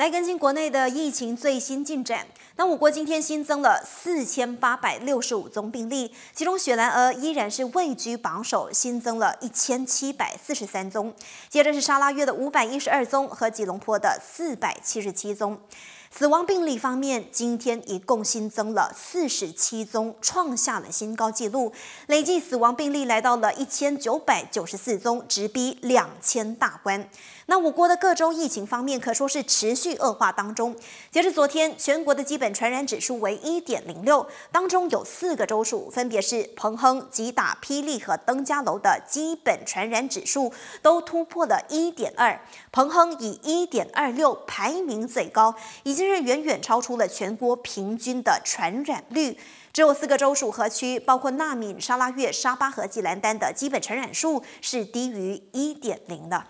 来更新国内的疫情最新进展。那我国今天新增了四千八百六十五宗病例，其中雪兰莪依然是位居榜首，新增了一千七百四十三宗，接着是沙拉约的五百一十二宗和吉隆坡的四百七十七宗。死亡病例方面，今天一共新增了四十七宗，创下了新高纪录，累计死亡病例来到了一千九百九十四宗，直逼两千大关。那我国的各州疫情方面可说是持续恶化当中。截至昨天，全国的基本传染指数为一点零六，当中有四个州属，分别是彭亨、吉打、霹雳和登家楼的基本传染指数都突破了一点二，彭亨以一点二六排名最高。一今日远远超出了全国平均的传染率，只有四个州属和区，包括纳敏、沙拉越、沙巴和吉兰丹的基本传染数是低于一点零的。